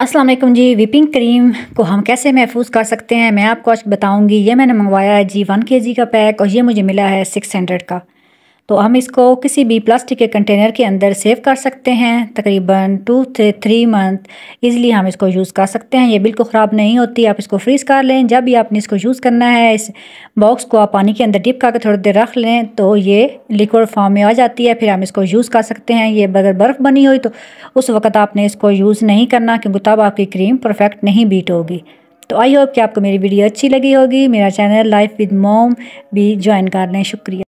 असलम जी whipping cream को हम कैसे महफूज कर सकते हैं मैं आपको आज बताऊंगी ये मैंने मंगवाया है जी वन के जी का पैक और ये मुझे मिला है सिक्स हंड्रेड का तो हम इसको किसी भी प्लास्टिक के कंटेनर के अंदर सेव कर सकते हैं तकरीबन टू से थ्री मंथ इजीली हम इसको यूज़ कर सकते हैं ये बिल्कुल ख़राब नहीं होती आप इसको फ्रीज़ कर लें जब भी आपने इसको यूज़ करना है इस बॉक्स को आप पानी के अंदर डिप करके थोड़ी देर रख लें तो ये लिक्विड फॉर्म में आ जाती है फिर हम इसको यूज़ कर सकते हैं ये अगर बर्फ़ बनी हुई तो उस वक्त आपने इसको यूज़ नहीं करना क्योंकि तब आपकी क्रीम परफेक्ट नहीं बीट होगी तो आई होप कि आपको मेरी वीडियो अच्छी लगी होगी मेरा चैनल लाइफ विद मोम भी ज्वाइन कर लें शुक्रिया